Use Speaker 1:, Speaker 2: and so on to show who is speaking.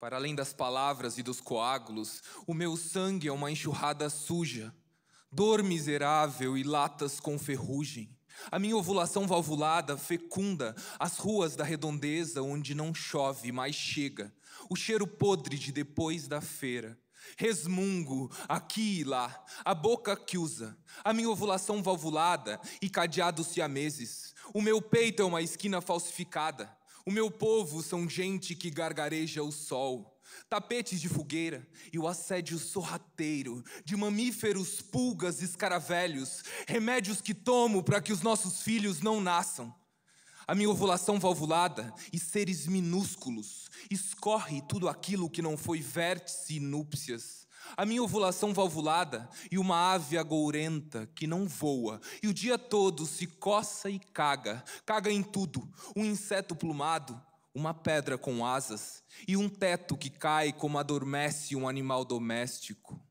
Speaker 1: Para além das palavras e dos coágulos, o meu sangue é uma enxurrada suja, dor miserável e latas com ferrugem. A minha ovulação valvulada fecunda as ruas da redondeza onde não chove, mas chega. O cheiro podre de depois da feira. Resmungo aqui e lá, a boca que usa, a minha ovulação valvulada e cadeado se há meses, O meu peito é uma esquina falsificada. O meu povo são gente que gargareja o sol, tapetes de fogueira e o assédio sorrateiro de mamíferos, pulgas, escaravelhos, remédios que tomo para que os nossos filhos não nasçam. A minha ovulação valvulada e seres minúsculos escorre tudo aquilo que não foi vértice e núpcias a minha ovulação valvulada e uma ave agourenta que não voa e o dia todo se coça e caga, caga em tudo, um inseto plumado, uma pedra com asas e um teto que cai como adormece um animal doméstico.